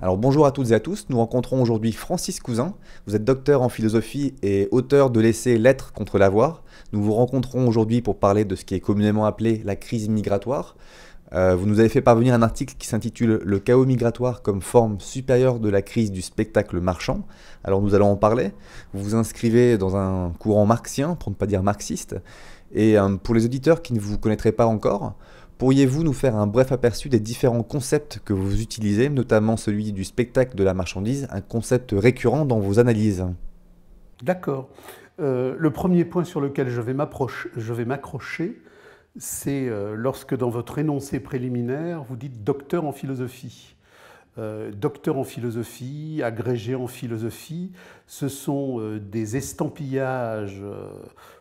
Alors bonjour à toutes et à tous, nous rencontrons aujourd'hui Francis Cousin. Vous êtes docteur en philosophie et auteur de l'essai L'être contre l'avoir. Nous vous rencontrons aujourd'hui pour parler de ce qui est communément appelé la crise migratoire. Euh, vous nous avez fait parvenir un article qui s'intitule Le chaos migratoire comme forme supérieure de la crise du spectacle marchand. Alors nous allons en parler. Vous vous inscrivez dans un courant marxien, pour ne pas dire marxiste. Et euh, pour les auditeurs qui ne vous connaîtraient pas encore, Pourriez-vous nous faire un bref aperçu des différents concepts que vous utilisez, notamment celui du spectacle de la marchandise, un concept récurrent dans vos analyses D'accord. Euh, le premier point sur lequel je vais m'accrocher, c'est euh, lorsque dans votre énoncé préliminaire, vous dites docteur en philosophie. Euh, docteur en philosophie, agrégé en philosophie, ce sont des estampillages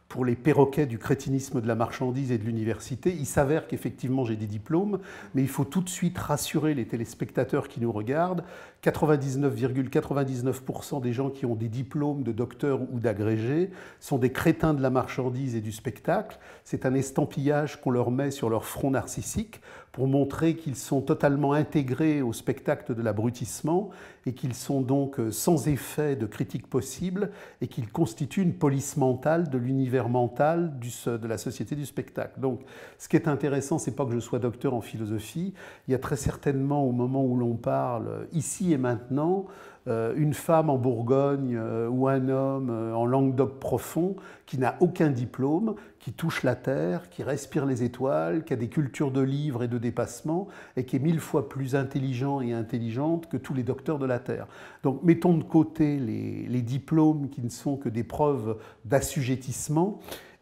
pour les perroquets du crétinisme de la marchandise et de l'université. Il s'avère qu'effectivement j'ai des diplômes, mais il faut tout de suite rassurer les téléspectateurs qui nous regardent 99,99% des gens qui ont des diplômes de docteur ou d'agrégé sont des crétins de la marchandise et du spectacle. C'est un estampillage qu'on leur met sur leur front narcissique pour montrer qu'ils sont totalement intégrés au spectacle de l'abrutissement et qu'ils sont donc euh, sans effet de critique possible et qu'ils constituent une police mentale de l'univers mental de la société du spectacle. Donc ce qui est intéressant, c'est pas que je sois docteur en philosophie. Il y a très certainement au moment où l'on parle ici et maintenant euh, une femme en Bourgogne euh, ou un homme euh, en Languedoc profond qui n'a aucun diplôme, qui touche la terre, qui respire les étoiles, qui a des cultures de livres et de dépassements, et qui est mille fois plus intelligent et intelligente que tous les docteurs de la terre. Donc mettons de côté les diplômes qui ne sont que des preuves d'assujettissement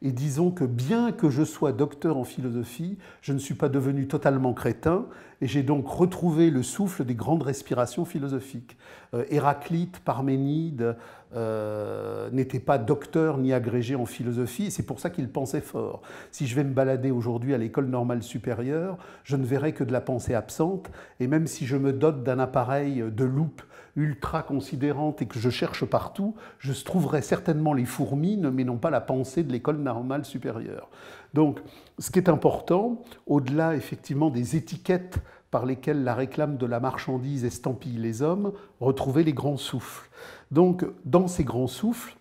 et disons que bien que je sois docteur en philosophie, je ne suis pas devenu totalement crétin, et j'ai donc retrouvé le souffle des grandes respirations philosophiques. Euh, Héraclite, Parménide euh, n'étaient pas docteurs ni agrégés en philosophie, et c'est pour ça qu'ils pensaient fort. Si je vais me balader aujourd'hui à l'école normale supérieure, je ne verrai que de la pensée absente, et même si je me dote d'un appareil de loupe ultra considérante et que je cherche partout, je trouverai certainement les fourmis, mais non pas la pensée de l'école normale supérieure. Donc, ce qui est important, au-delà effectivement des étiquettes par lesquelles la réclame de la marchandise estampille les hommes, retrouver les grands souffles. Donc, dans ces grands souffles,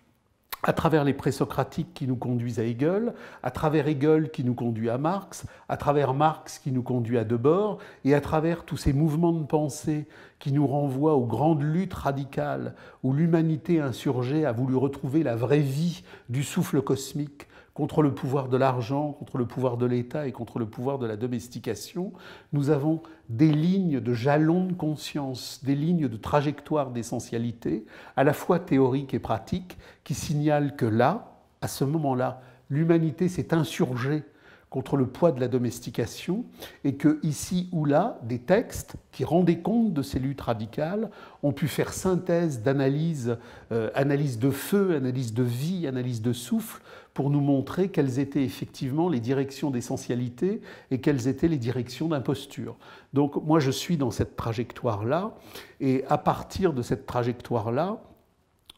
à travers les présocratiques qui nous conduisent à Hegel, à travers Hegel qui nous conduit à Marx, à travers Marx qui nous conduit à Debord, et à travers tous ces mouvements de pensée qui nous renvoient aux grandes luttes radicales où l'humanité insurgée a voulu retrouver la vraie vie du souffle cosmique contre le pouvoir de l'argent, contre le pouvoir de l'État et contre le pouvoir de la domestication, nous avons des lignes de jalons de conscience, des lignes de trajectoire d'essentialité, à la fois théoriques et pratiques, qui signalent que là, à ce moment-là, l'humanité s'est insurgée contre le poids de la domestication et que ici ou là, des textes qui rendaient compte de ces luttes radicales ont pu faire synthèse d'analyse, euh, analyse de feu, analyse de vie, analyse de souffle pour nous montrer quelles étaient effectivement les directions d'essentialité et quelles étaient les directions d'imposture. Donc moi je suis dans cette trajectoire-là, et à partir de cette trajectoire-là,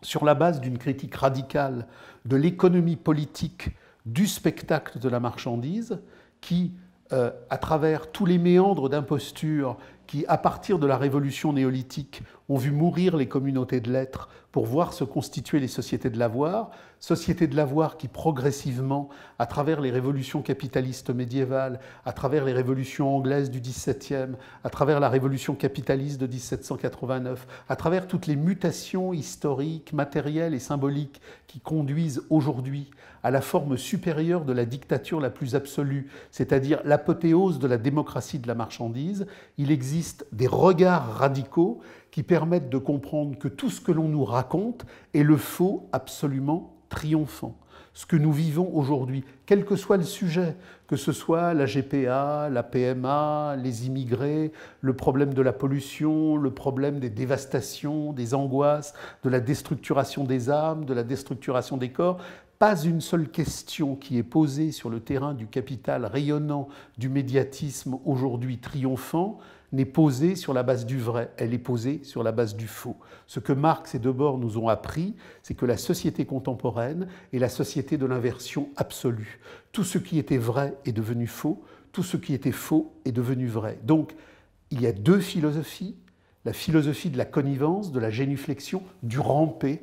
sur la base d'une critique radicale de l'économie politique du spectacle de la marchandise, qui, euh, à travers tous les méandres d'imposture qui, à partir de la révolution néolithique, ont vu mourir les communautés de l'être pour voir se constituer les sociétés de l'avoir, sociétés de l'avoir qui progressivement, à travers les révolutions capitalistes médiévales, à travers les révolutions anglaises du XVIIe, à travers la révolution capitaliste de 1789, à travers toutes les mutations historiques, matérielles et symboliques qui conduisent aujourd'hui à la forme supérieure de la dictature la plus absolue, c'est-à-dire l'apothéose de la démocratie de la marchandise, il existe des regards radicaux qui permettent de comprendre que tout ce que l'on nous raconte est le faux absolument triomphant. Ce que nous vivons aujourd'hui, quel que soit le sujet, que ce soit la GPA, la PMA, les immigrés, le problème de la pollution, le problème des dévastations, des angoisses, de la déstructuration des âmes, de la déstructuration des corps, pas une seule question qui est posée sur le terrain du capital rayonnant, du médiatisme aujourd'hui triomphant, n'est posée sur la base du vrai, elle est posée sur la base du faux. Ce que Marx et Debord nous ont appris, c'est que la société contemporaine est la société de l'inversion absolue. Tout ce qui était vrai est devenu faux, tout ce qui était faux est devenu vrai. Donc, il y a deux philosophies, la philosophie de la connivence, de la génuflexion, du ramper,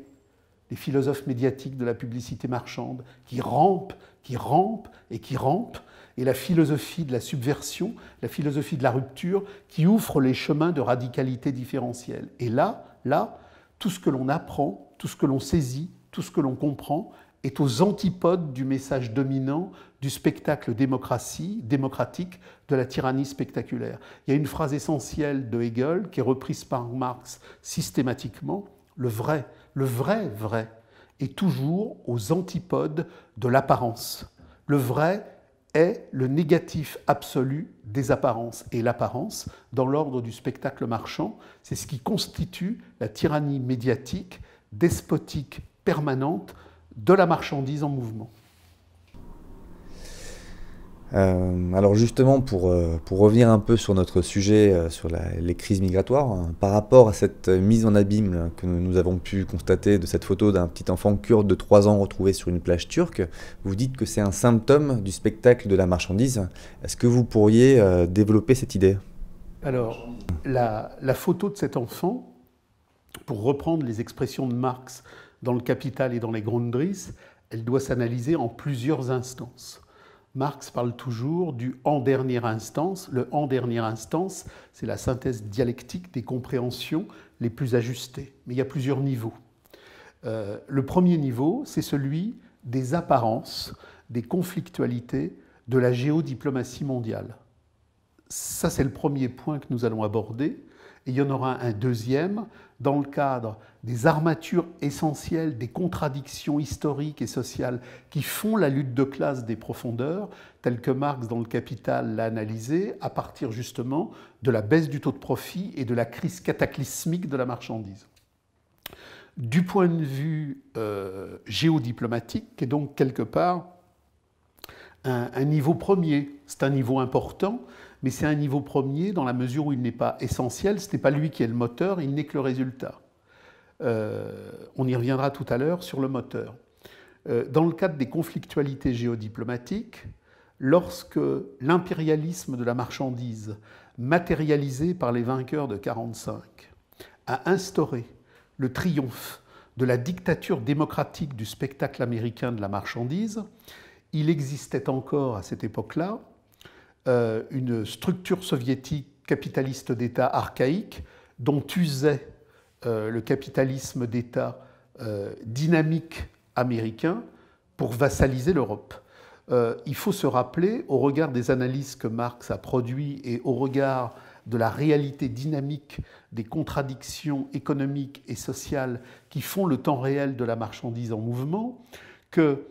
les philosophes médiatiques de la publicité marchande, qui rampent, qui rampent et qui rampent, et la philosophie de la subversion, la philosophie de la rupture, qui ouvre les chemins de radicalité différentielle. Et là, là, tout ce que l'on apprend, tout ce que l'on saisit, tout ce que l'on comprend est aux antipodes du message dominant du spectacle démocratie, démocratique de la tyrannie spectaculaire. Il y a une phrase essentielle de Hegel qui est reprise par Marx systématiquement, le vrai, le vrai vrai est toujours aux antipodes de l'apparence. Le vrai est le négatif absolu des apparences. Et l'apparence, dans l'ordre du spectacle marchand, c'est ce qui constitue la tyrannie médiatique, despotique, permanente de la marchandise en mouvement. Euh, alors justement, euh, pour, revenir un peu sur notre sujet, euh, sur les crises migratoires, hein, par rapport à cette mise en abîme que nous, avons pu constater de cette photo d'un petit enfant kurde de 3 ans retrouvé sur une plage turque, vous dites que c'est un symptôme du spectacle de la marchandise. Est-ce que vous pourriez développer cette idée Alors, la, la photo de cet enfant, pour reprendre les expressions de Marx dans le Capital et dans les Grundrisse, elle doit s'analyser en plusieurs instances. Marx parle toujours du en dernière instance. Le en dernière instance, c'est la synthèse dialectique des compréhensions les plus ajustées. Mais il y a plusieurs niveaux. Euh, le premier niveau, c'est celui des apparences, des conflictualités de la géodiplomatie mondiale. Ça, c'est le premier point que nous allons aborder. Et il y en aura un deuxième dans le cadre des armatures essentielles des contradictions historiques et sociales qui font la lutte de classe des profondeurs, telle que Marx dans le Capital l'a analysé, à partir justement de la baisse du taux de profit et de la crise cataclysmique de la marchandise. Du point de vue euh, géodiplomatique, qui est donc quelque part un niveau premier, c'est un niveau important, mais c'est un niveau premier dans la mesure où il n'est pas essentiel, ce n'est pas lui qui est le moteur, il n'est que le résultat. Euh, on y reviendra tout à l'heure sur le moteur. Euh, dans le cadre des conflictualités géodiplomatiques, lorsque l'impérialisme de la marchandise, matérialisé par les vainqueurs de 1945, a instauré le triomphe de la dictature démocratique du spectacle américain de la marchandise, il existait encore à cette époque-là euh, une structure soviétique capitaliste d'État archaïque dont usait euh, le capitalisme d'État euh, dynamique américain pour vassaliser l'Europe. il faut se rappeler, au regard des analyses que Marx a produites et au regard de la réalité dynamique des contradictions économiques et sociales qui font le temps réel de la marchandise en mouvement, que,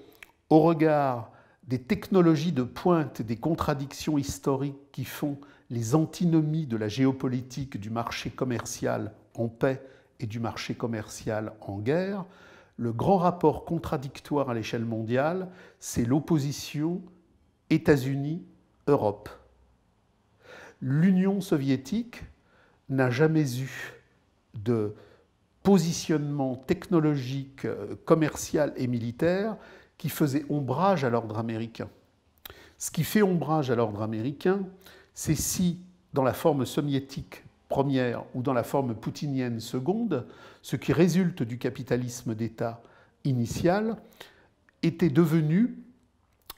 au regard des technologies de pointe, des contradictions historiques qui font les antinomies de la géopolitique du marché commercial en paix et du marché commercial en guerre, le grand rapport contradictoire à l'échelle mondiale, c'est l'opposition États-Unis-Europe. L'Union soviétique n'a jamais eu de positionnement technologique, euh, commercial et militaire qui faisait ombrage à l'ordre américain. Ce qui fait ombrage à l'ordre américain, c'est si, dans la forme soviétique première ou dans la forme poutinienne seconde, ce qui résulte du capitalisme d'État initial était devenu,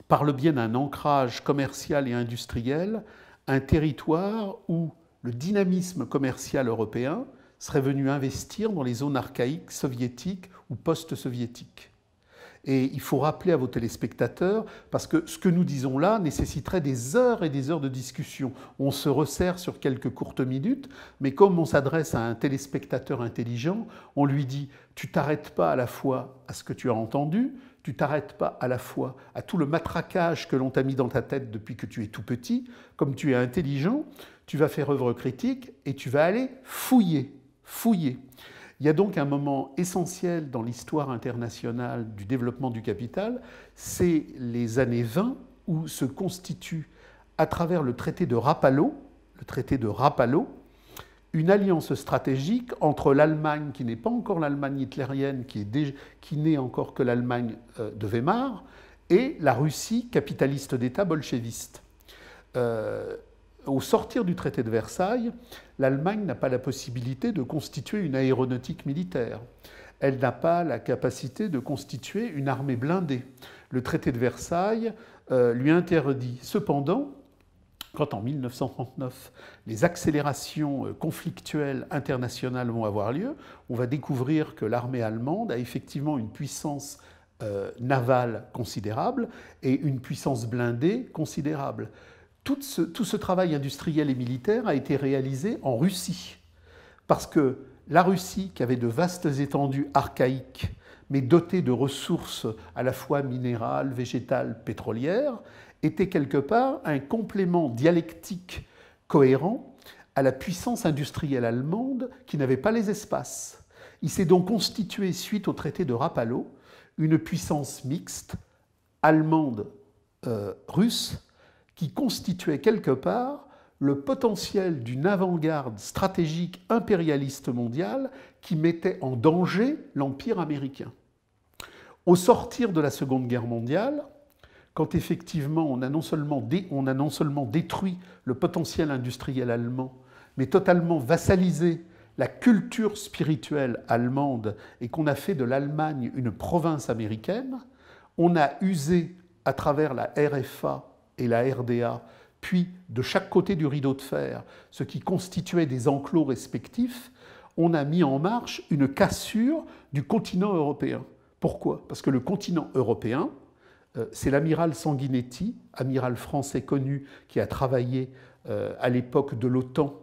par le biais d'un ancrage commercial et industriel, un territoire où le dynamisme commercial européen serait venu investir dans les zones archaïques soviétiques ou post-soviétiques. Et il faut rappeler à vos téléspectateurs, parce que ce que nous disons là nécessiterait des heures et des heures de discussion. On se resserre sur quelques courtes minutes, mais comme on s'adresse à un téléspectateur intelligent, on lui dit, tu t'arrêtes pas à la fois à ce que tu as entendu, tu t'arrêtes pas à la fois à tout le matraquage que l'on t'a mis dans ta tête depuis que tu es tout petit, comme tu es intelligent, tu vas faire œuvre critique et tu vas aller fouiller, fouiller. Il y a donc un moment essentiel dans l'histoire internationale du développement du capital, c'est les années 20 où se constitue, à travers le traité de Rapallo, le traité de Rapallo, une alliance stratégique entre l'Allemagne, qui n'est pas encore l'Allemagne hitlérienne, qui, est qui n'est encore que l'Allemagne euh, de Weimar, et la Russie capitaliste d'État bolcheviste. Euh, au sortir du traité de Versailles, l'Allemagne n'a pas la possibilité de constituer une aéronautique militaire. Elle n'a pas la capacité de constituer une armée blindée. Le traité de Versailles euh, lui interdit. Cependant, quand en 1939 les accélérations euh, conflictuelles internationales vont avoir lieu, on va découvrir que l'armée allemande a effectivement une puissance euh, navale considérable et une puissance blindée considérable tout ce, travail industriel et militaire a été réalisé en Russie. Parce que la Russie, qui avait de vastes étendues archaïques, mais dotée de ressources à la fois minérales, végétales, pétrolières, était quelque part un complément dialectique cohérent à la puissance industrielle allemande qui n'avait pas les espaces. Il s'est donc constitué, suite au traité de Rapallo, une puissance mixte allemande-russe euh, qui constituait quelque part le potentiel d'une avant-garde stratégique impérialiste mondiale qui mettait en danger l'Empire américain. Au sortir de la Seconde Guerre mondiale, quand effectivement on a, non seulement on a non seulement, détruit le potentiel industriel allemand, mais totalement vassalisé la culture spirituelle allemande et qu'on a fait de l'Allemagne une province américaine, on a usé à travers la RFA et la RDA, puis de chaque côté du rideau de fer, ce qui constituait des enclos respectifs, on a mis en marche une cassure du continent européen. Pourquoi Parce que le continent européen, euh, c'est l'amiral Sanguinetti, amiral français connu, qui a travaillé euh, à l'époque de l'OTAN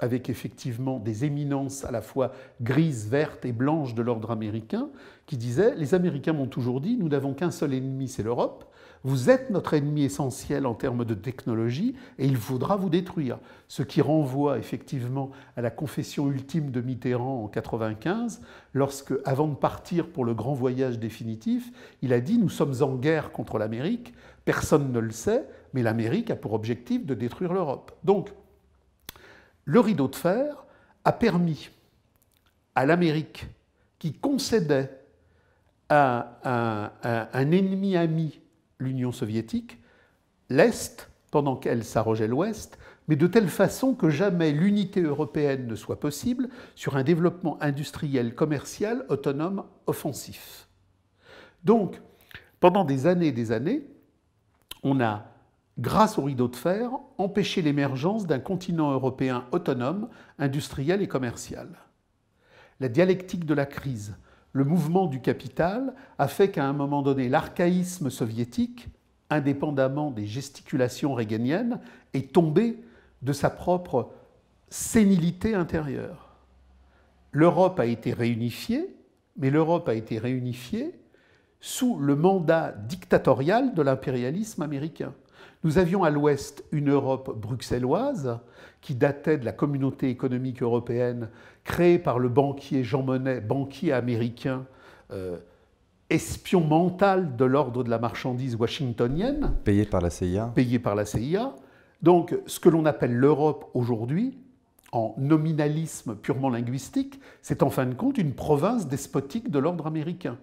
avec effectivement des éminences à la fois grises, vertes et blanches de l'ordre américain, qui disait, les Américains m'ont toujours dit, nous n'avons qu'un seul ennemi, c'est l'Europe, vous êtes notre ennemi essentiel en termes de technologie et il faudra vous détruire. Ce qui renvoie effectivement à la confession ultime de Mitterrand en 1995, lorsque, avant de partir pour le grand voyage définitif, il a dit Nous sommes en guerre contre l'Amérique, personne ne le sait, mais l'Amérique a pour objectif de détruire l'Europe. Donc, le rideau de fer a permis à l'Amérique, qui concédait un, ennemi ami l'Union soviétique, l'Est, pendant qu'elle s'arrogeait l'Ouest, mais de telle façon que jamais l'unité européenne ne soit possible sur un développement industriel, commercial, autonome, offensif. Donc, pendant des années et des années, on a, grâce au rideau de fer, empêché l'émergence d'un continent européen autonome, industriel et commercial. La dialectique de la crise, le mouvement du capital a fait qu'à un moment donné, l'archaïsme soviétique, indépendamment des gesticulations réganiennes, est tombé de sa propre sénilité intérieure. L'Europe a été réunifiée, mais l'Europe a été réunifiée sous le mandat dictatorial de l'impérialisme américain. Nous avions à l'ouest une Europe bruxelloise qui datait de la communauté économique européenne créée par le banquier Jean Monnet, banquier américain, euh, espion mental de l'ordre de la marchandise washingtonienne. Payé par la CIA. Payé par la CIA. Donc ce que l'on appelle l'Europe aujourd'hui, en nominalisme purement linguistique, c'est en fin de compte une province despotique de l'ordre américain.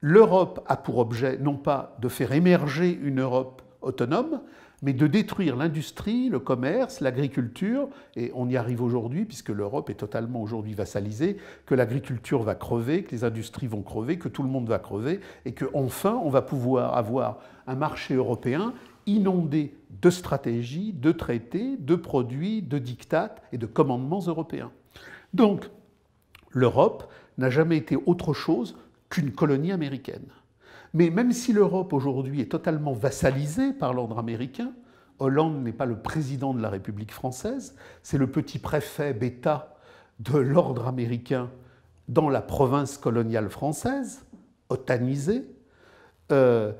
L'Europe a pour objet non pas de faire émerger une Europe autonome, mais de détruire l'industrie, le commerce, l'agriculture, et on y arrive aujourd'hui puisque l'Europe est totalement aujourd'hui vassalisée, que l'agriculture va crever, que les industries vont crever, que tout le monde va crever, et enfin on va pouvoir avoir un marché européen inondé de stratégies, de traités, de produits, de dictats et de commandements européens. Donc l'Europe n'a jamais été autre chose qu'une colonie américaine. Mais même si l'Europe aujourd'hui est totalement vassalisée par l'ordre américain, Hollande n'est pas le président de la République française, c'est le petit préfet bêta de l'ordre américain dans la province coloniale française, otanisée. Euh,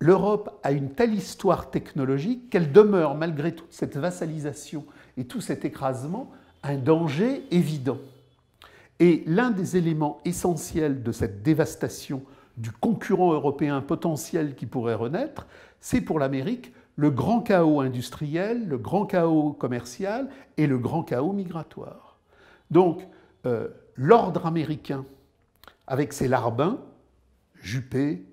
L'Europe a une telle histoire technologique qu'elle demeure, malgré toute cette vassalisation et tout cet écrasement, un danger évident. Et l'un des éléments essentiels de cette dévastation du concurrent européen potentiel qui pourrait renaître, c'est pour l'Amérique le grand chaos industriel, le grand chaos commercial et le grand chaos migratoire. Donc, euh, l'ordre américain, avec ses larbins, Juppé,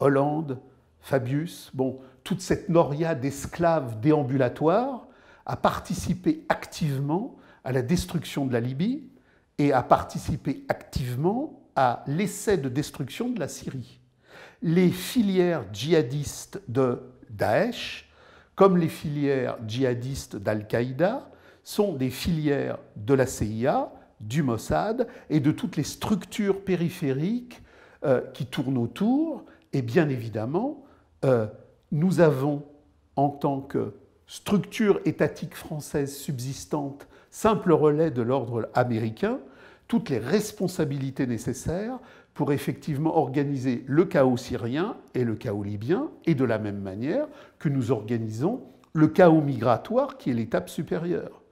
Hollande, Fabius, bon, toute cette noria d'esclaves déambulatoires, a participé activement à la destruction de la Libye et a participé activement à l'essai de destruction de la Syrie. Les filières djihadistes de Daesh, comme les filières djihadistes d'Al-Qaïda, sont des filières de la CIA, du Mossad et de toutes les structures périphériques euh, qui tournent autour. Et bien évidemment, euh, nous avons, en tant que structure étatique française subsistante, simple relais de l'ordre américain, toutes les responsabilités nécessaires pour effectivement organiser le chaos syrien et le chaos libyen, et de la même manière que nous organisons le chaos migratoire qui est l'étape supérieure.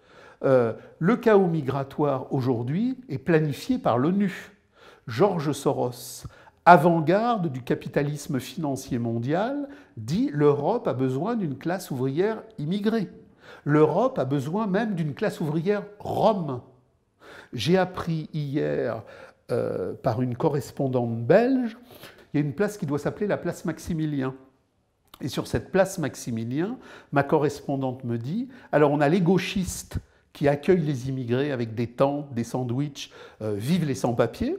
Euh, le chaos migratoire aujourd'hui est planifié par l'ONU. Georges Soros, avant-garde du capitalisme financier mondial, dit l'Europe a besoin d'une classe ouvrière immigrée. L'Europe a besoin même d'une classe ouvrière rome j'ai appris hier euh, par une correspondante belge, il y a une place qui doit s'appeler la place Maximilien. Et sur cette place Maximilien, ma correspondante me dit, alors on a les gauchistes qui accueillent les immigrés avec des tentes, des sandwichs, euh, vive les sans-papiers,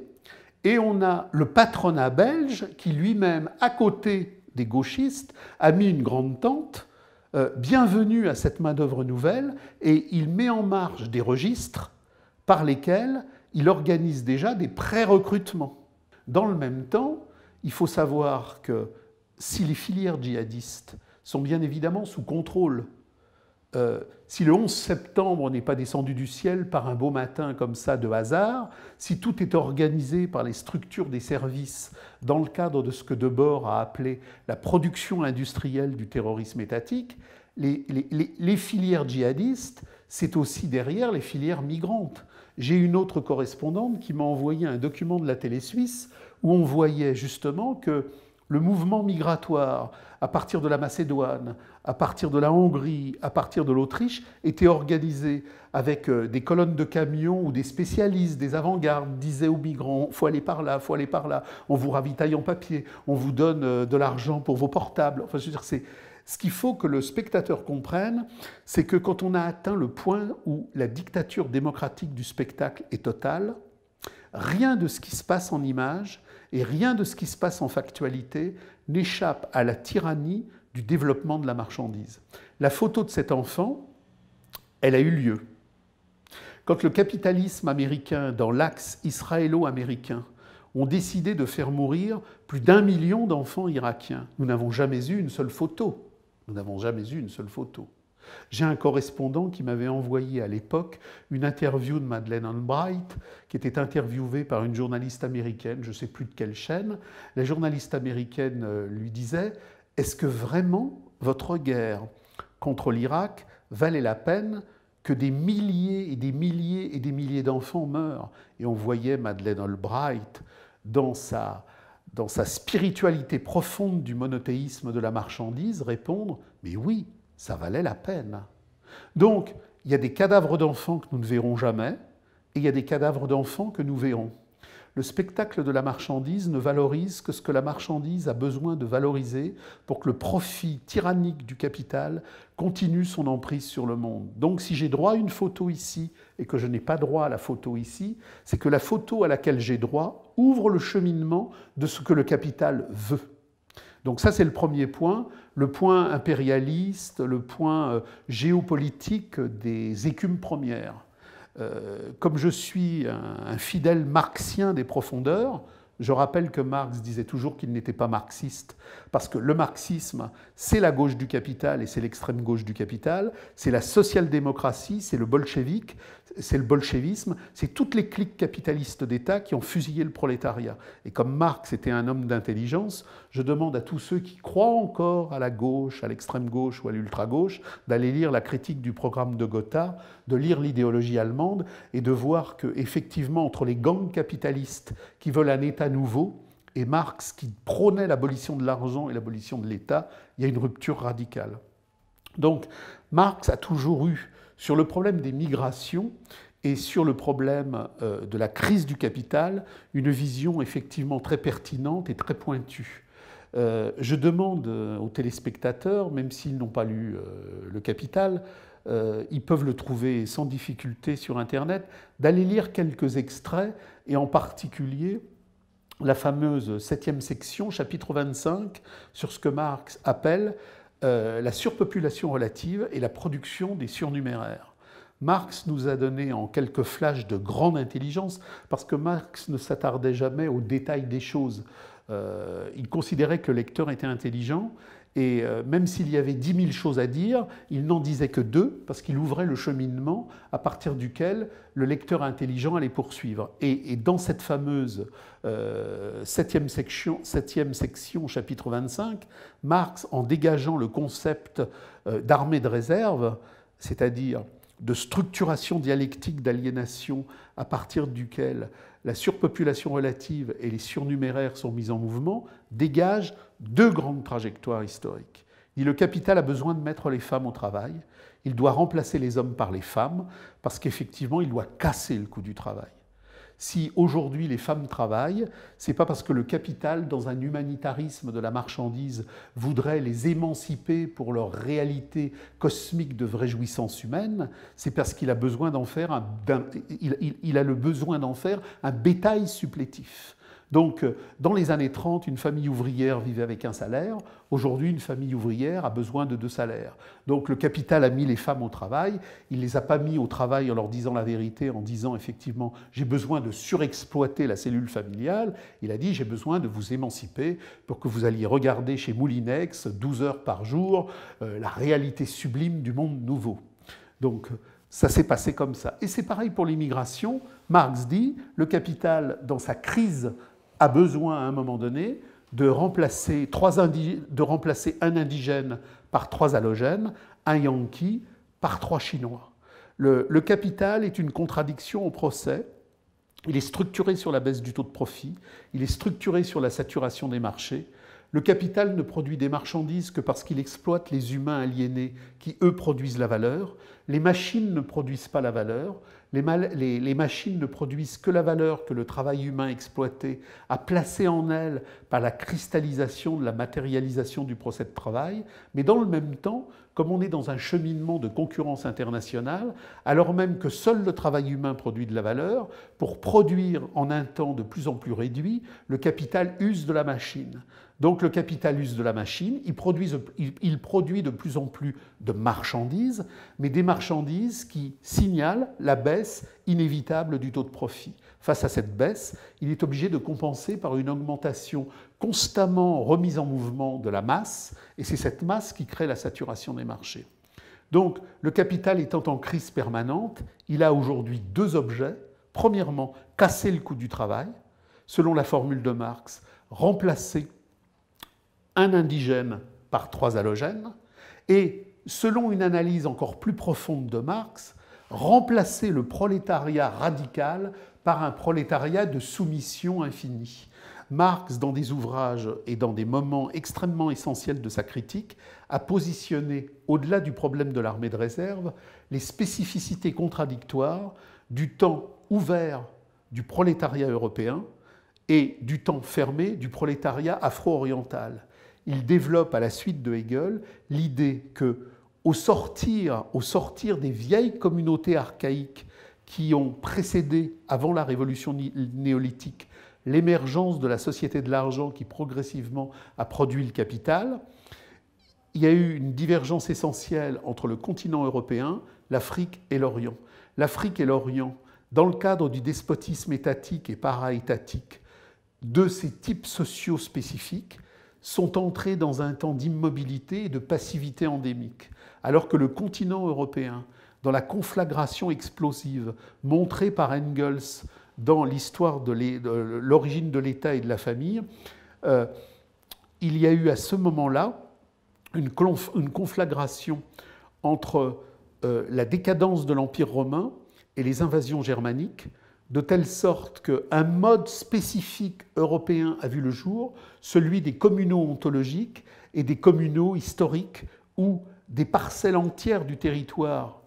et on a le patronat belge qui lui-même, à côté des gauchistes, a mis une grande tente euh, bienvenue à cette main-d'œuvre nouvelle, et il met en marge des registres par lesquels il organise déjà des pré-recrutements. Dans le même temps, il faut savoir que si les filières djihadistes sont bien évidemment sous contrôle, euh, si le 11 septembre n'est pas descendu du ciel par un beau matin comme ça de hasard, si tout est organisé par les structures des services dans le cadre de ce que Debord a appelé la production industrielle du terrorisme étatique, les, les filières djihadistes, c'est aussi derrière les filières migrantes j'ai une autre correspondante qui m'a envoyé un document de la télé suisse où on voyait justement que le mouvement migratoire à partir de la Macédoine, à partir de la Hongrie, à partir de l'Autriche, était organisé avec euh, des colonnes de camions ou des spécialistes, des avant-gardes disaient aux migrants faut aller par là, faut aller par là, on vous ravitaille en papier, on vous donne euh, de l'argent pour vos portables. Enfin, c'est ce qu'il faut que le spectateur comprenne, c'est que quand on a atteint le point où la dictature démocratique du spectacle est totale, rien de ce qui se passe en image et rien de ce qui se passe en factualité n'échappe à la tyrannie du développement de la marchandise. La photo de cet enfant, elle a eu lieu. Quand le capitalisme américain, dans l'axe israélo-américain, ont décidé de faire mourir plus d'un million d'enfants irakiens, nous n'avons jamais eu une seule photo nous n'avons jamais eu une seule photo. J'ai un correspondant qui m'avait envoyé à l'époque une interview de Madeleine Albright, qui était interviewée par une journaliste américaine, je ne sais plus de quelle chaîne. La journaliste américaine euh, lui disait Est-ce que vraiment votre guerre contre l'Irak valait la peine que des milliers et des milliers et des milliers d'enfants meurent Et on voyait Madeleine Albright dans sa dans sa spiritualité profonde du monothéisme de la marchandise, répondre ⁇ Mais oui, ça valait la peine ⁇ Donc, il y a des cadavres d'enfants que nous ne verrons jamais, et il y a des cadavres d'enfants que nous verrons. Le spectacle de la marchandise ne valorise que ce que la marchandise a besoin de valoriser pour que le profit tyrannique du capital continue son emprise sur le monde. Donc si j'ai droit à une photo ici et que je n'ai pas droit à la photo ici, c'est que la photo à laquelle j'ai droit ouvre le cheminement de ce que le capital veut. Donc ça, c'est le premier point, le point impérialiste, le point euh, géopolitique des écumes premières. Euh, comme je suis un, un, fidèle marxien des profondeurs, je rappelle que Marx disait toujours qu'il n'était pas marxiste, parce que le marxisme, c'est la gauche du capital et c'est l'extrême gauche du capital, c'est la social-démocratie, c'est le bolchevique, c'est le bolchevisme, c'est toutes les cliques capitalistes d'État qui ont fusillé le prolétariat. Et comme Marx était un homme d'intelligence, je demande à tous ceux qui croient encore à la gauche, à l'extrême gauche ou à l'ultra-gauche, d'aller lire la critique du programme de Gotha, de lire l'idéologie allemande et de voir que effectivement entre les gangs capitalistes qui veulent un État nouveau et Marx qui prônait l'abolition de l'argent et l'abolition de l'État, il y a une rupture radicale. Donc Marx a toujours eu sur le problème des migrations et sur le problème euh, de la crise du capital, une vision effectivement très pertinente et très pointue. Euh, je demande euh, aux téléspectateurs, même s'ils n'ont pas lu Le Capital, ils peuvent le trouver sans difficulté sur Internet, d'aller lire quelques extraits, et en particulier la fameuse septième section, chapitre 25, sur ce que Marx appelle euh, la surpopulation relative et la production des surnuméraires. Marx nous a donné en quelques flashs de grande intelligence, parce que Marx ne s'attardait jamais aux détails des choses. Euh, il considérait que le lecteur était intelligent et euh, même s'il y avait dix mille choses à dire, il n'en disait que deux, parce qu'il ouvrait le cheminement à partir duquel le lecteur intelligent allait poursuivre. Et, dans cette fameuse euh, septième, e section, section, chapitre 25, Marx, en dégageant le concept euh, d'armée de réserve, c'est-à-dire de structuration dialectique d'aliénation à partir duquel la surpopulation relative et les surnuméraires sont mis en mouvement, dégage deux grandes trajectoires historiques. le capital a besoin de mettre les femmes au travail, il doit remplacer les hommes par les femmes, parce qu'effectivement, il doit casser le coût du travail. Si aujourd'hui les femmes travaillent, ce n'est pas parce que le capital, dans un humanitarisme de la marchandise, voudrait les émanciper pour leur réalité cosmique de vraie jouissance humaine, c'est parce qu'il a besoin d'en a le besoin d'en faire un bétail supplétif. Donc, euh, dans les années 30, une famille ouvrière vivait avec un salaire. Aujourd'hui, une famille ouvrière a besoin de deux salaires. Donc, le capital a mis les femmes au travail. Il ne les a pas mis au travail en leur disant la vérité, en disant effectivement j'ai besoin de surexploiter la cellule familiale. Il a dit j'ai besoin de vous émanciper pour que vous alliez regarder chez Moulinex 12 heures par jour euh, la réalité sublime du monde nouveau. Donc, euh, ça s'est passé comme ça. Et c'est pareil pour l'immigration. Marx dit, le capital, dans sa crise a besoin à un moment donné de remplacer, trois de remplacer un indigène par trois halogènes, un Yankee par trois Chinois. Le, le capital est une contradiction au procès. Il est structuré sur la baisse du taux de profit, il est structuré sur la saturation des marchés. Le capital ne produit des marchandises que parce qu'il exploite les humains aliénés qui, eux, produisent la valeur. Les machines ne produisent pas la valeur. Les, machines ne produisent que la valeur que le travail humain exploité a placée en elles par la cristallisation de la matérialisation du procès de travail, mais dans le même temps, comme on est dans un cheminement de concurrence internationale, alors même que seul le travail humain produit de la valeur, pour produire en un temps de plus en plus réduit, le capital use de la machine. Donc le capital use de la machine, il produit, de plus en plus de marchandises, mais des marchandises qui signalent la baisse inévitable du taux de profit. Face à cette baisse, il est obligé de compenser par une augmentation constamment remise en mouvement de la masse, et c'est cette masse qui crée la saturation des marchés. Donc, le capital étant en crise permanente, il a aujourd'hui deux objets. Premièrement, casser le coût du travail, selon la formule de Marx, remplacer un indigène par trois halogènes, et selon une analyse encore plus profonde de Marx, remplacer le prolétariat radical par un prolétariat de soumission infinie. Marx, dans des ouvrages et dans des moments extrêmement essentiels de sa critique, a positionné, au-delà du problème de l'armée de réserve, les spécificités contradictoires du temps ouvert du prolétariat européen et du temps fermé du prolétariat afro-oriental. Il développe à la suite de Hegel l'idée que, au sortir, au sortir des vieilles communautés archaïques qui ont précédé, avant la révolution néolithique, l'émergence de la société de l'argent qui progressivement a produit le capital, il y a eu une divergence essentielle entre le continent européen, l'Afrique et l'Orient. L'Afrique et l'Orient, dans le cadre du despotisme étatique et para-étatique de ces types sociaux spécifiques, sont entrés dans un temps d'immobilité et de passivité endémique, alors que le continent européen, dans la conflagration explosive montrée par Engels dans l'histoire de l'origine de l'État et de la famille, euh, il y a eu à ce moment-là une, conflagration entre euh, la décadence de l'Empire romain et les invasions germaniques, de telle sorte qu'un mode spécifique européen a vu le jour, celui des communaux ontologiques et des communaux historiques, où des parcelles entières du territoire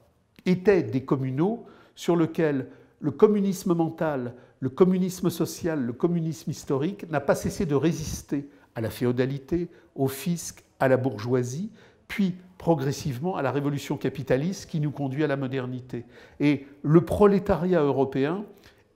étaient des communaux sur lesquels le communisme mental, le communisme social, le communisme historique n'a pas cessé de résister à la féodalité, au fisc, à la bourgeoisie, puis progressivement à la révolution capitaliste qui nous conduit à la modernité. Et le prolétariat européen,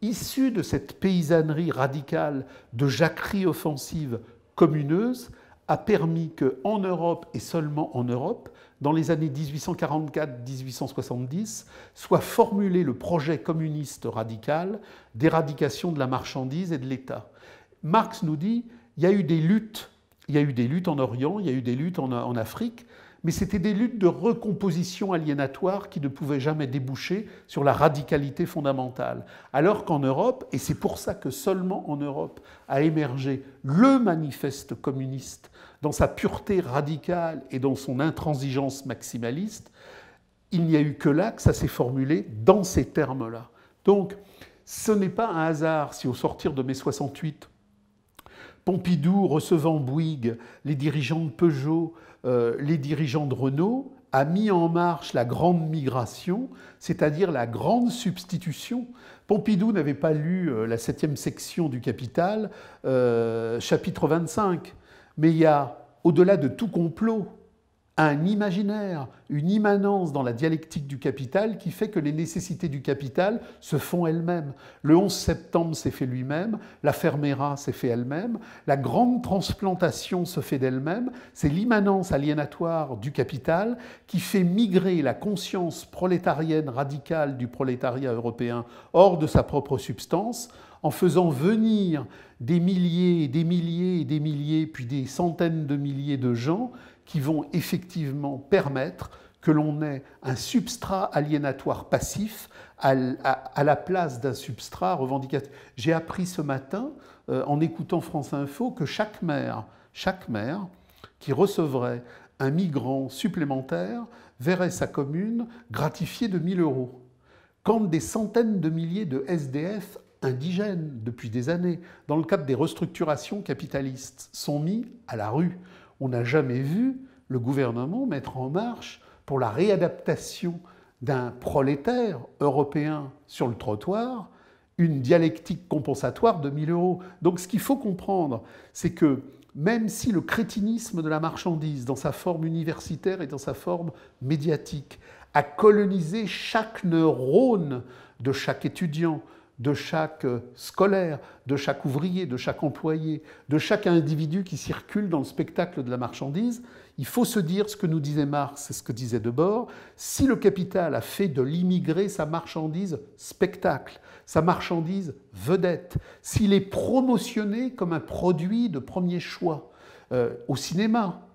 issu de cette paysannerie radicale, de jacquerie offensive communeuse, a permis en Europe et seulement en Europe, dans les années 1844-1870, soit formulé le projet communiste radical d'éradication de la marchandise et de l'État. Marx nous dit il y a eu des luttes, il y a eu des luttes en Orient, il y a eu des luttes en, en Afrique, mais c'était des luttes de recomposition aliénatoire qui ne pouvaient jamais déboucher sur la radicalité fondamentale. Alors qu'en Europe, et c'est pour ça que seulement en Europe a émergé le manifeste communiste dans sa pureté radicale et dans son intransigeance maximaliste, il n'y a eu que là que ça s'est formulé dans ces termes-là. Donc, ce n'est pas un hasard si au sortir de mai 68, Pompidou recevant Bouygues, les dirigeants de Peugeot, euh, les dirigeants de Renault a mis en marche la grande migration, c'est-à-dire la grande substitution. Pompidou n'avait pas lu euh, la septième section du Capital, euh, chapitre 25, mais il y a, au-delà de tout complot, un imaginaire, une immanence dans la dialectique du capital qui fait que les nécessités du capital se font elles-mêmes. Le 11 septembre s'est fait lui-même, la Fermera s'est fait elle-même, la grande transplantation se fait d'elle-même, c'est l'immanence aliénatoire du capital qui fait migrer la conscience prolétarienne radicale du prolétariat européen hors de sa propre substance en faisant venir des milliers, et des milliers, et des milliers, puis des centaines de milliers de gens qui vont effectivement permettre que l'on ait un substrat aliénatoire passif à, la place d'un substrat revendicatif. J'ai appris ce matin, euh, en écoutant France Info, que chaque maire, chaque maire qui recevrait un migrant supplémentaire verrait sa commune gratifiée de 1000 euros. Quand des centaines de milliers de SDF indigènes depuis des années, dans le cadre des restructurations capitalistes, sont mis à la rue, on n'a jamais vu le gouvernement mettre en marche pour la réadaptation d'un prolétaire européen sur le trottoir une dialectique compensatoire de 1000 euros. Donc ce qu'il faut comprendre, c'est que même si le crétinisme de la marchandise, dans sa forme universitaire et dans sa forme médiatique, a colonisé chaque neurone de chaque étudiant, de chaque euh, scolaire, de chaque ouvrier, de chaque employé, de chaque individu qui circule dans le spectacle de la marchandise, il faut se dire ce que nous disait Marx et ce que disait Debord, si le capital a fait de l'immigré sa marchandise spectacle, sa marchandise vedette, s'il est promotionné comme un produit de premier choix, euh, au cinéma,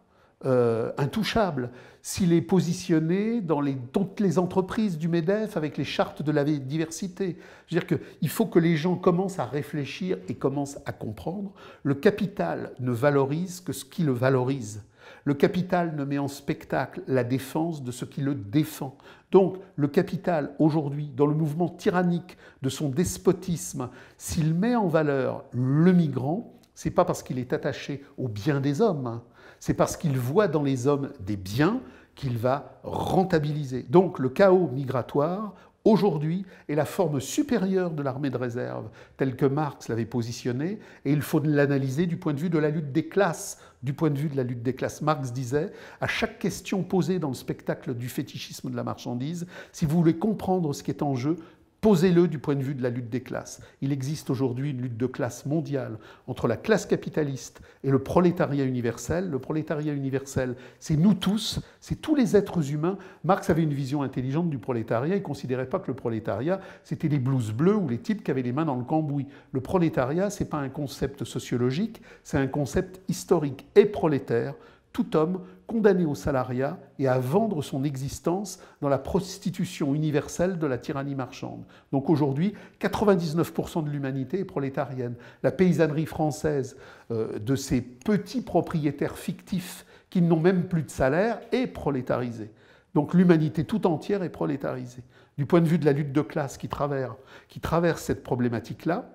euh, intouchable, s'il est positionné dans les, toutes les entreprises du MEDEF avec les chartes de la diversité. Je veux dire qu'il faut que les gens commencent à réfléchir et commencent à comprendre. Le capital ne valorise que ce qui le valorise. Le capital ne met en spectacle la défense de ce qui le défend. Donc le capital, aujourd'hui, dans le mouvement tyrannique de son despotisme, s'il met en valeur le migrant, c'est pas parce qu'il est attaché au bien des hommes, hein. C'est parce qu'il voit dans les hommes des biens qu'il va rentabiliser. Donc le chaos migratoire, aujourd'hui, est la forme supérieure de l'armée de réserve, telle que Marx l'avait positionnée, et il faut l'analyser du point de vue de la lutte des classes. Du point de vue de la lutte des classes, Marx disait, à chaque question posée dans le spectacle du fétichisme de la marchandise, si vous voulez comprendre ce qui est en jeu, Posez-le du point de vue de la lutte des classes. Il existe aujourd'hui une lutte de classe mondiale entre la classe capitaliste et le prolétariat universel. Le prolétariat universel, c'est nous tous, c'est tous les êtres humains. Marx avait une vision intelligente du prolétariat. Il ne considérait pas que le prolétariat, c'était les blouses bleues ou les types qui avaient les mains dans le cambouis. Le prolétariat, ce n'est pas un concept sociologique, c'est un concept historique et prolétaire tout homme condamné au salariat et à vendre son existence dans la prostitution universelle de la tyrannie marchande. Donc aujourd'hui, 99% de l'humanité est prolétarienne. La paysannerie française euh, de ces petits propriétaires fictifs qui n'ont même plus de salaire est prolétarisée. Donc l'humanité tout entière est prolétarisée. Du point de vue de la lutte de classe qui traverse, qui traverse cette problématique-là,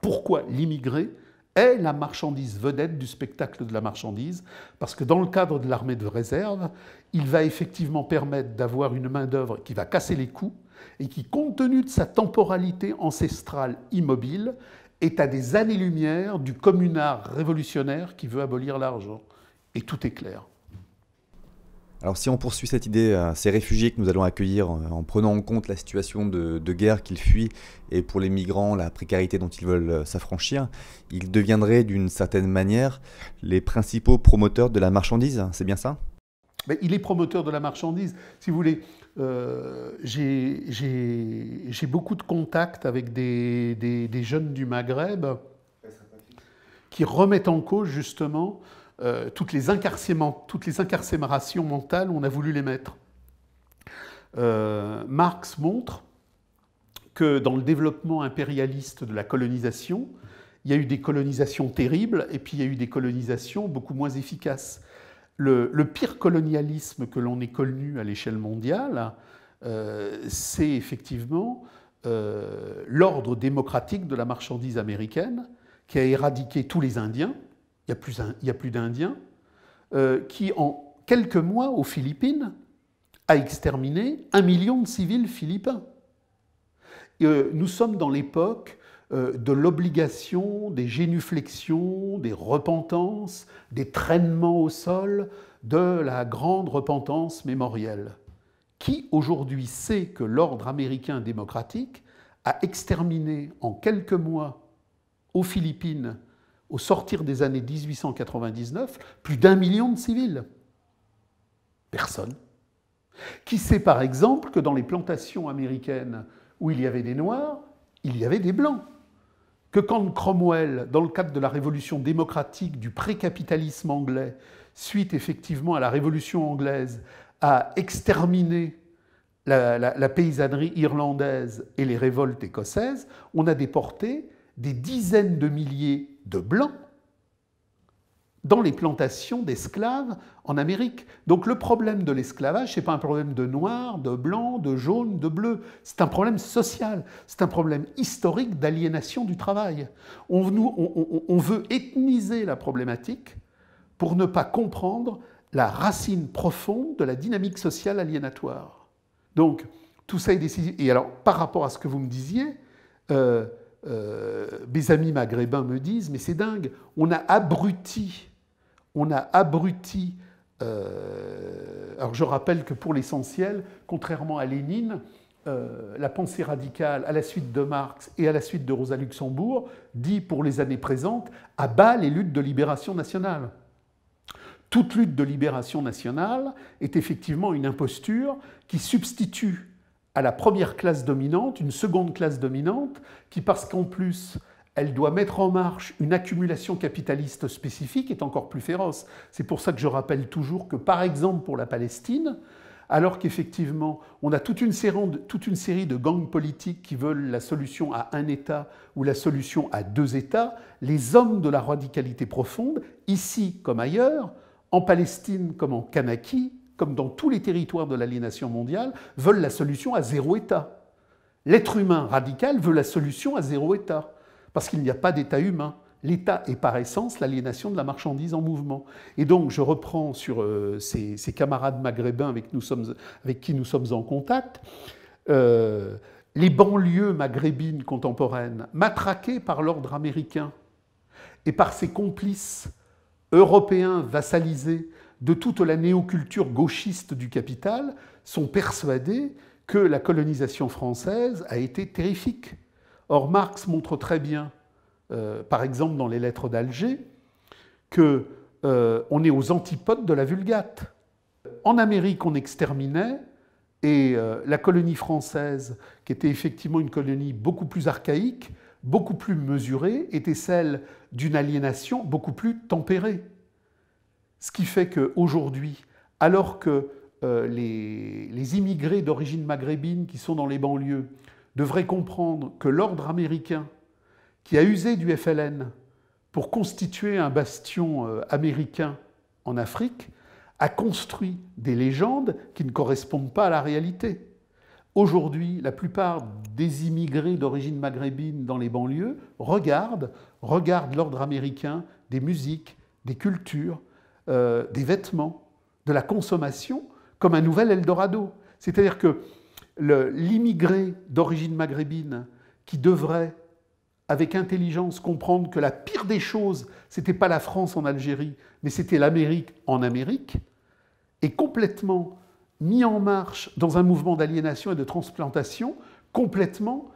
pourquoi l'immigré est la marchandise vedette du spectacle de la marchandise, parce que dans le cadre de l'armée de réserve, il va effectivement permettre d'avoir une main-d'œuvre qui va casser les coups et qui, compte tenu de sa temporalité ancestrale immobile, est à des années-lumière du communard révolutionnaire qui veut abolir l'argent. Et tout est clair. Alors si on poursuit cette idée euh, ces réfugiés que nous allons accueillir euh, en prenant en compte la situation de, guerre qu'ils fuient et pour les migrants la précarité dont ils veulent euh, s'affranchir, ils deviendraient d'une certaine manière les principaux promoteurs de la marchandise, c'est bien ça Il est promoteur de la marchandise. Si vous voulez, j'ai beaucoup de contacts avec des jeunes du Maghreb qui remettent en cause justement euh, toutes, les incarcérations mentales, on a voulu les mettre. Euh, Marx montre que dans le développement impérialiste de la colonisation, il y a eu des colonisations terribles et puis il y a eu des colonisations beaucoup moins efficaces. Le, pire colonialisme que l'on ait connu à l'échelle mondiale, euh, c'est effectivement l'ordre démocratique de la marchandise américaine qui a éradiqué tous les Indiens, il n'y a plus d'Indiens, euh, qui en quelques mois aux Philippines a exterminé un million de civils philippins. Euh, nous sommes dans l'époque euh, de l'obligation, des génuflexions, des repentances, des traînements au sol, de la grande repentance mémorielle. Qui aujourd'hui sait que l'ordre américain démocratique a exterminé en quelques mois aux Philippines au sortir des années 1899, plus d'un million de civils. Personne. Qui sait par exemple que dans les plantations américaines où il y avait des Noirs, il y avait des Blancs que quand Cromwell, dans le cadre de la révolution démocratique du précapitalisme anglais, suite effectivement à la révolution anglaise, a exterminé la, la, paysannerie irlandaise et les révoltes écossaises, on a déporté des dizaines de milliers de blancs dans les plantations d'esclaves en Amérique. Donc le problème de l'esclavage, ce n'est pas un problème de noir, de blanc, de jaune, de bleu. C'est un problème social, c'est un problème historique d'aliénation du travail. On, veut ethniser la problématique pour ne pas comprendre la racine profonde de la dynamique sociale aliénatoire. Donc tout ça est décisif. Et alors par rapport à ce que vous me disiez, euh, euh, mes amis maghrébins me disent, mais c'est dingue, on a abruti, on a abruti. Euh, alors je rappelle que pour l'essentiel, contrairement à Lénine, euh, la pensée radicale, à la suite de Marx et à la suite de Rosa Luxembourg, dit pour les années présentes, à les luttes de libération nationale. Toute lutte de libération nationale est effectivement une imposture qui substitue à la première classe dominante, une seconde classe dominante, qui parce qu'en plus elle doit mettre en marche une accumulation capitaliste spécifique, est encore plus féroce. C'est pour ça que je rappelle toujours que par exemple pour la Palestine, alors qu'effectivement, on a toute une, série, de gangs politiques qui veulent la solution à un État ou la solution à deux États, les hommes de la radicalité profonde, ici comme ailleurs, en Palestine comme en Kanaki, comme dans tous les territoires de l'aliénation mondiale, veulent la solution à zéro État. L'être humain radical veut la solution à zéro État, parce qu'il n'y a pas d'État humain. L'État est par essence l'aliénation de la marchandise en mouvement. Et donc, je reprends sur euh, ces, camarades maghrébins avec, qui nous sommes en contact. Euh, les banlieues maghrébines contemporaines, matraquées par l'ordre américain et par ses complices européens vassalisés de toute la néoculture gauchiste du capital sont persuadés que la colonisation française a été terrifique. Or, Marx montre très bien, euh, par exemple dans les lettres d'Alger, qu'on euh, est aux antipodes de la vulgate. En Amérique, on exterminait, et euh, la colonie française, qui était effectivement une colonie beaucoup plus archaïque, beaucoup plus mesurée, était celle d'une aliénation beaucoup plus tempérée. Ce qui fait qu'aujourd'hui, alors que euh, les, immigrés d'origine maghrébine qui sont dans les banlieues devraient comprendre que l'ordre américain, qui a usé du FLN pour constituer un bastion euh, américain en Afrique, a construit des légendes qui ne correspondent pas à la réalité. Aujourd'hui, la plupart des immigrés d'origine maghrébine dans les banlieues regardent, regardent l'ordre américain, des musiques, des cultures, euh, des vêtements, de la consommation, comme un nouvel Eldorado. C'est-à-dire que l'immigré d'origine maghrébine qui devrait, avec intelligence, comprendre que la pire des choses, c'était pas la France en Algérie, mais c'était l'Amérique en Amérique, est complètement mis en marche dans un mouvement d'aliénation et de transplantation, complètement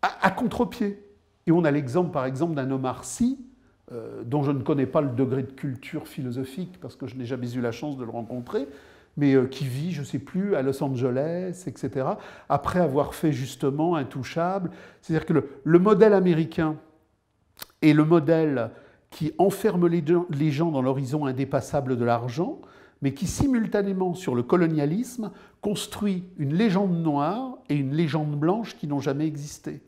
à, à contre-pied. Et on a l'exemple, par exemple, d'un Omar Sy, euh, dont je ne connais pas le degré de culture philosophique parce que je n'ai jamais eu la chance de le rencontrer, mais euh, qui vit, je ne sais plus, à Los Angeles, etc., après avoir fait justement Intouchable. C'est-à-dire que le, modèle américain est le modèle qui enferme les gens dans l'horizon indépassable de l'argent, mais qui simultanément, sur le colonialisme, construit une légende noire et une légende blanche qui n'ont jamais existé.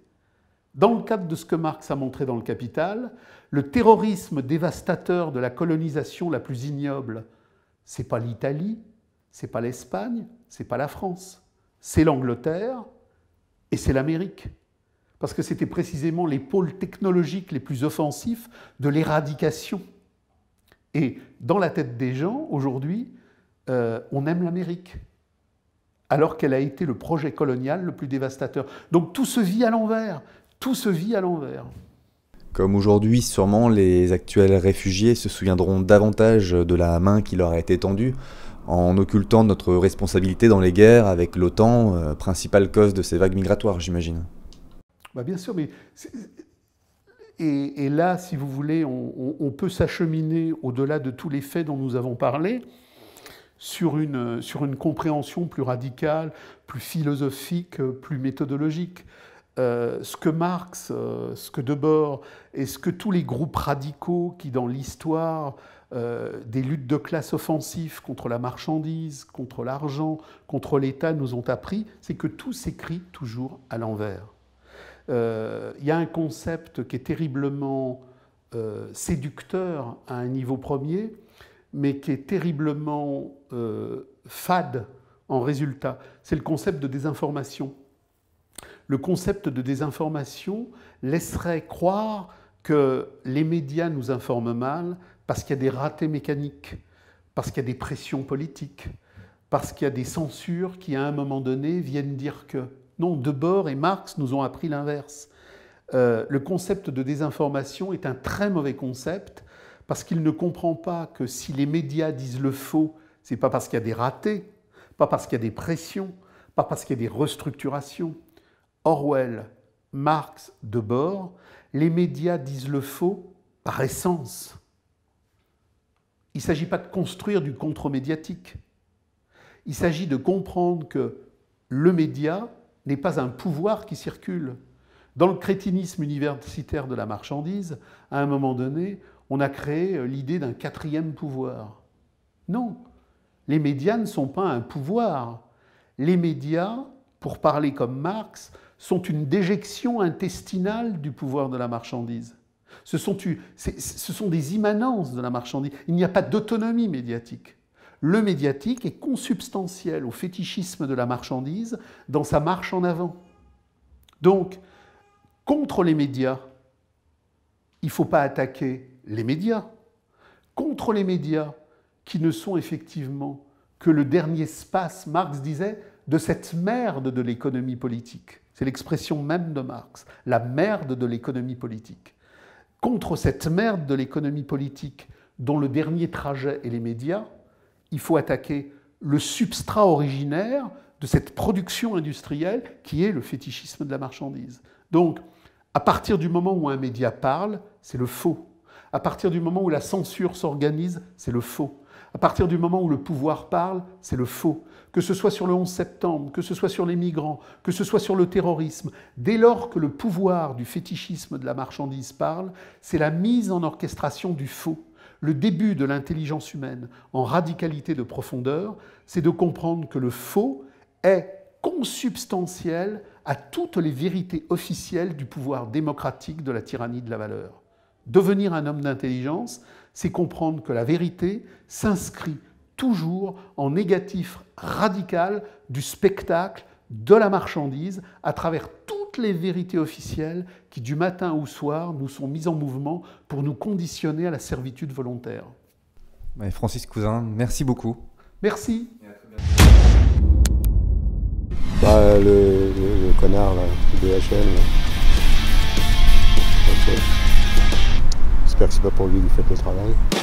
Dans le cadre de ce que Marx a montré dans Le Capital, le terrorisme dévastateur de la colonisation la plus ignoble, c'est pas l'Italie, c'est pas l'Espagne, c'est pas la France, c'est l'Angleterre et c'est l'Amérique. Parce que c'était précisément les pôles technologiques les plus offensifs de l'éradication. Et dans la tête des gens, aujourd'hui, euh, on aime l'Amérique, alors qu'elle a été le projet colonial le plus dévastateur. Donc tout se vit à l'envers, tout se vit à l'envers. Comme aujourd'hui, sûrement, les actuels réfugiés se souviendront davantage de la main qui leur a été tendue en occultant notre responsabilité dans les guerres avec l'OTAN, euh, principale cause de ces vagues migratoires, j'imagine. Bah, bien sûr, mais et, là, si vous voulez, on, on peut s'acheminer au-delà de tous les faits dont nous avons parlé sur une, sur une compréhension plus radicale, plus philosophique, plus méthodologique. Euh, ce que Marx, euh, ce que Debord et ce que tous les groupes radicaux qui, dans l'histoire euh, des luttes de classe offensives contre la marchandise, contre l'argent, contre l'État, nous ont appris, c'est que tout s'écrit toujours à l'envers. Il y a un concept qui est terriblement séducteur à un niveau premier, mais qui est terriblement fade en résultat. C'est le concept de désinformation le concept de désinformation laisserait croire que les médias nous informent mal parce qu'il y a des ratés mécaniques, parce qu'il y a des pressions politiques, parce qu'il y a des censures qui, à un moment donné, viennent dire que. Non, Debord et Marx nous ont appris l'inverse. Euh, le concept de désinformation est un très mauvais concept parce qu'il ne comprend pas que si les médias disent le faux, c'est pas parce qu'il y a des ratés, pas parce qu'il y a des pressions, pas parce qu'il y a des restructurations, Orwell, Marx, Debord, les médias disent le faux par essence. Il ne s'agit pas de construire du contre-médiatique. Il s'agit de comprendre que le média n'est pas un pouvoir qui circule. Dans le crétinisme universitaire de la marchandise, à un moment donné, on a créé l'idée d'un quatrième pouvoir. Non, les médias ne sont pas un pouvoir. Les médias, pour parler comme Marx, sont une déjection intestinale du pouvoir de la marchandise. Ce sont, ce sont des immanences de la marchandise. Il n'y a pas d'autonomie médiatique. Le médiatique est consubstantiel au fétichisme de la marchandise dans sa marche en avant. Donc, contre les médias, il ne faut pas attaquer les médias. Contre les médias, qui ne sont effectivement que le dernier espace, Marx disait, de cette merde de l'économie politique. C'est l'expression même de Marx, la merde de l'économie politique. Contre cette merde de l'économie politique dont le dernier trajet est les médias, il faut attaquer le substrat originaire de cette production industrielle qui est le fétichisme de la marchandise. Donc, à partir du moment où un média parle, c'est le faux. À partir du moment où la censure s'organise, c'est le faux. À partir du moment où le pouvoir parle, c'est le faux que ce soit sur le 11 septembre, que ce soit sur les migrants, que ce soit sur le terrorisme, dès lors que le pouvoir du fétichisme de la marchandise parle, c'est la mise en orchestration du faux. Le début de l'intelligence humaine en radicalité de profondeur, c'est de comprendre que le faux est consubstantiel à toutes les vérités officielles du pouvoir démocratique de la tyrannie de la valeur. Devenir un homme d'intelligence, c'est comprendre que la vérité s'inscrit toujours en négatif radical du spectacle, de la marchandise, à travers toutes les vérités officielles qui, du matin au soir, nous sont mises en mouvement pour nous conditionner à la servitude volontaire. Francis Cousin, merci beaucoup. Merci. Bah, le, le, connard de HL. J'espère que c'est pas pour lui que fait faites le travail.